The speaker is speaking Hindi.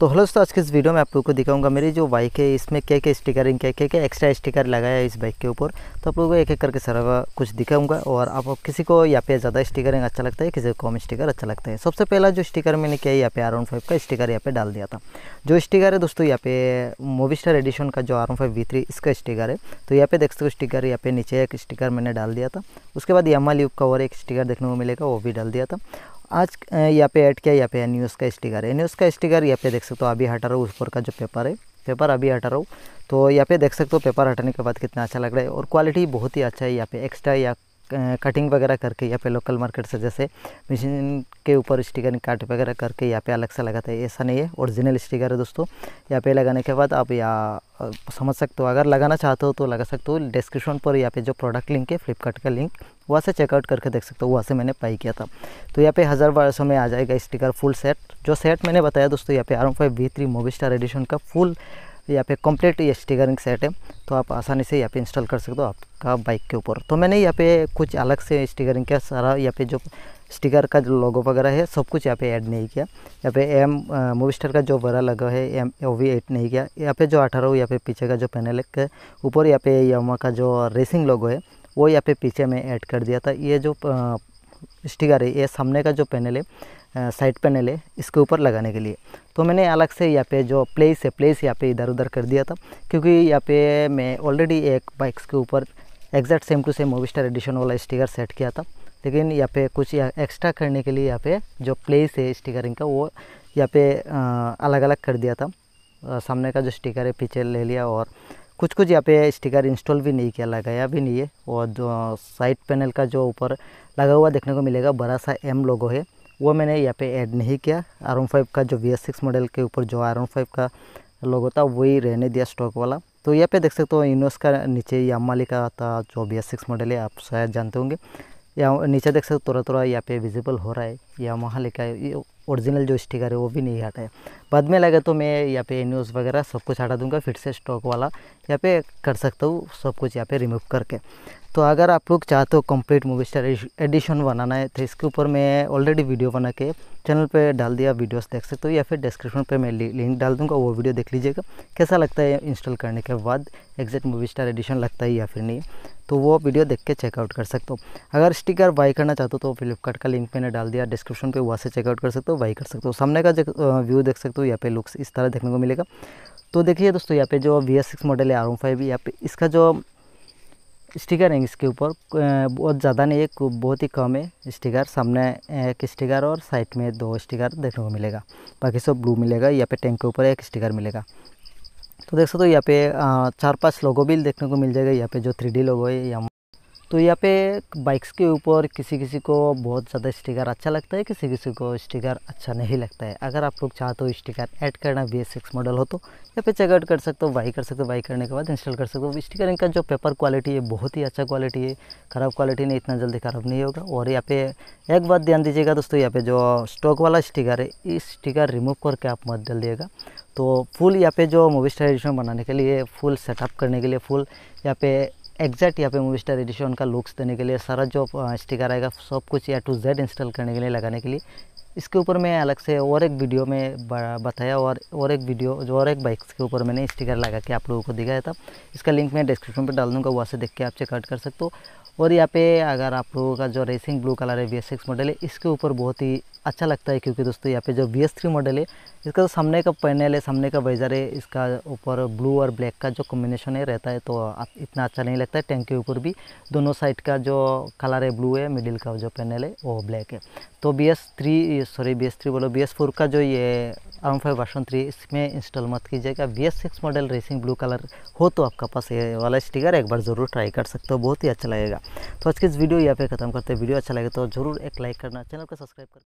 तो हेलो दोस्तों आज के इस वीडियो में आप लोग को दिखाऊंगा मेरी जो बाइक है इसमें क्या क्या स्टिकरिंग क्या क्या क्या एक्स्ट्रा स्टिकर लगाया है इस बाइक के ऊपर तो आप लोगों को एक एक करके सारा कुछ दिखाऊंगा और आप किसी को यहाँ पे ज़्यादा स्टिकरिंग अच्छा लगता है किसी को कम स्टिकर अच्छा लगता है सबसे पहला जो स्टिकर मैंने क्या यहाँ पे आर वन फाइव का स्टिकर यहाँ पे डाल दिया था जो स्टिकर है दोस्तों यहाँ पे मूवी स्टार एडिशन का जो R one five V three इसका स्टिकर है तो यहाँ पे देख सकते हो स्टिकर यहाँ पे नीचे एक स्टिकर मैंने डाल दिया था उसके बाद यमा ल्यूब का और एक स्टिकर देखने को मिलेगा वो भी डाल दिया था आज यहाँ पे ऐड किया यहाँ पे एन का स्टिकर है एन का स्टिकर यहाँ पे देख सकते हो अभी हटा रहा हूँ ऊपर का जो पेपर है पेपर अभी हटा रहा हूँ तो यहाँ पे देख सकते हो पेपर हटाने के बाद कितना अच्छा लग रहा है और क्वालिटी बहुत ही अच्छा है यहाँ पे एक्स्ट्रा या कटिंग वगैरह करके यहाँ पे लोकल मार्केट से जैसे मशीन के ऊपर स्टिकर काट वगैरह करके यहाँ पे अलग से लगाते हैं ऐसा नहीं है ओरिजिनल स्टिकर है दोस्तों यहाँ पे लगाने के बाद आप यहाँ समझ सकते हो अगर लगाना चाहते हो तो लगा सकते हो डिस्क्रिप्शन पर यहाँ पे जो प्रोडक्ट लिंक है फ्लिपकार्ट का लिंक वहाँ से चेकआउट करके देख सकते हो वहाँ से मैंने पाई किया था तो यहाँ पे हज़ार बारह सौ में आ जाएगा स्टिकर फुल सेट जो सेट मैंने बताया दोस्तों यहाँ पे R M five V three Movistar edition का फुल यहाँ पे कंप्लीट ये स्टिकरिंग सेट है तो आप आसानी से यहाँ पे इंस्टॉल कर सकते हो आपका बाइक के ऊपर तो मैंने यहाँ पे कुछ अलग से स्टिकरिंग किया सारा यहाँ पे जो स्टिकर का जो लोगो वगैरह है सब कुछ यहाँ पे ऐड नहीं किया यहाँ पे एम मूवी स्टार का जो बड़ा लगा है एम वो भी ऐड नहीं किया यहाँ पे जो अठारह यहाँ पे पीछे का जो पैनल है ऊपर यहाँ पे यमा का जो रेसिंग लोगो है वो यहाँ पे पीछे में ऐड कर दिया था ये जो स्टिकर है ये सामने का जो पैनल है साइड पैनल है इसके ऊपर लगाने के लिए तो मैंने अलग से यहाँ पे जो प्लेस है प्लेस यहाँ पे इधर उधर कर दिया था क्योंकि यहाँ पे मैं ऑलरेडी एक बाइक्स के ऊपर exact same to same Movistar edition वाला स्टिकर सेट किया था लेकिन यहाँ पे कुछ एक्स्ट्रा करने के लिए यहाँ पे जो प्लेस है स्टिकरिंग का वो यहाँ पे अलग अलग कर दिया था सामने का जो स्टिकर है पीछे ले लिया और कुछ कुछ यहाँ पे स्टिकर इंस्टॉल भी नहीं किया लगाया भी नहीं है और जो साइड पैनल का जो ऊपर लगा हुआ देखने को मिलेगा बड़ा सा एम लोगो है वो मैंने यहाँ पे ऐड नहीं किया आर ओन फाइव का जो वी एस सिक्स मॉडल के ऊपर जो आर ओन फाइव का लोगो था वही रहने दिया स्टॉक वाला तो यहाँ पे देख सकते हो इनोस का नीचे यामाली का था जो वी एस सिक्स मॉडल है आप शायद जानते होंगे या नीचे देख सकते हो थोड़ा थोड़ा यहाँ पे विजिबल हो रहा है या वहाँ लिखा ओरिजिनल जो स्टिकर है वो भी नहीं है बाद में लगे तो मैं यहाँ पे न्यूज़ वगैरह सब कुछ हटा दूंगा फिर से स्टॉक वाला यहाँ पे कर सकता हूँ सब कुछ यहाँ पे रिमूव करके तो अगर आप लोग चाहते हो कंप्लीट मूवी स्टार एडिशन बनाना है तो इसके ऊपर मैं ऑलरेडी वीडियो बना के चैनल पे डाल दिया वीडियोस देख सकते हो या फिर डिस्क्रिप्शन पे मैं लिंक डाल दूंगा वो वीडियो देख लीजिएगा कैसा लगता है इंस्टॉल करने के बाद एग्जैक्ट मूवी स्टार एडिशन लगता है या फिर नहीं तो वो वीडियो देख के चेकआउट कर सकते हो अगर स्टिकर बाई करना चाहते हो तो फ्लिपकार्ट का लिंक मैंने डाल दिया डिस्क्रिप्शन पे वहाँ से चेकआउट कर सकते हो बाई कर सकते हो सामने का व्यू देख सकते हो यहाँ पे लुक्स इस तरह देखने को मिलेगा तो देखिए दोस्तों यहाँ पे जो वी एस सिक्स मॉडल है आर ओम फाइव यहाँ पे इसका जो स्टिकर है इसके ऊपर बहुत ज़्यादा नहीं है बहुत ही कम है स्टिकर सामने एक स्टिकर और साइड में दो स्टिकर देखने को मिलेगा बाकी सब ब्लू मिलेगा यहाँ पे टैंक के ऊपर एक स्टिकर मिलेगा तो देख सकते हो तो यहाँ पे चार पांच लोगो भी देखने को मिल जाएगा यहाँ पे जो थ्री डी लोगो है या तो यहाँ पे बाइक्स के ऊपर किसी किसी को बहुत ज़्यादा स्टिकर अच्छा लगता है किसी किसी को स्टिकर अच्छा नहीं लगता है अगर आप लोग चाहते हो स्टिकर ऐड करना बी मॉडल हो तो यहाँ पे चेकआउट कर सकते हो बाई कर सकते हो बाई करने के बाद इंस्टॉल कर सकते हो स्टिकरिंग का जो पेपर क्वालिटी है बहुत ही अच्छा क्वालिटी है ख़राब क्वालिटी नहीं इतना जल्दी ख़राब नहीं होगा और यहाँ पे एक बात ध्यान दीजिएगा दोस्तों यहाँ पे जो स्टॉक वाला स्टिकर है इस स्टिकर रिमूव करके आप मत डाल दिएगा तो फुल यहाँ पे जो मोबिस्टाइजेशन बनाने के लिए फुल सेटअप करने के लिए फुल यहाँ पे एग्जैक्ट यहाँ पे मूवी स्टार एडिशन का लुक्स देने के लिए सारा जो स्टिकर आएगा सब कुछ या टू जेड इंस्टॉल करने के लिए लगाने के लिए इसके ऊपर मैं अलग से और एक वीडियो में बताया और और एक वीडियो जो और एक बाइक्स के ऊपर मैंने स्टिकर लगा के आप लोगों को दिखाया था इसका लिंक मैं डिस्क्रिप्शन पर डाल दूँगा वहाँ से देख के आप चेकआउट कर सकते हो और यहाँ पे अगर आप लोगों का जो रेसिंग ब्लू कलर है वी मॉडल है इसके ऊपर बहुत ही अच्छा लगता है क्योंकि दोस्तों यहाँ पे जो वी मॉडल है इसका सामने का पैनल है सामने का वेजर है इसका ऊपर ब्लू और ब्लैक का जो कॉम्बिनेशन है रहता है तो आप इतना अच्छा नहीं लगता है टैंक के ऊपर भी दोनों साइड का जो कलर है ब्लू है मिडिल का जो पैनल है वो ब्लैक है तो B S three sorry B S three बोलो बी एस फोर का जो ये आर्म फाइव वर्सन थ्री इसमें इंस्टॉल मत कीजिएगा B S six model racing blue colour हो तो आपका पास ये वाला स्टिकर एक बार ज़रूर ट्राई कर सकते हो बहुत ही अच्छा लगेगा तो आज के इस वीडियो यहाँ पे खत्म करते हैं वीडियो अच्छा लगे तो जरूर एक लाइक करना चैनल को सब्सक्राइब कर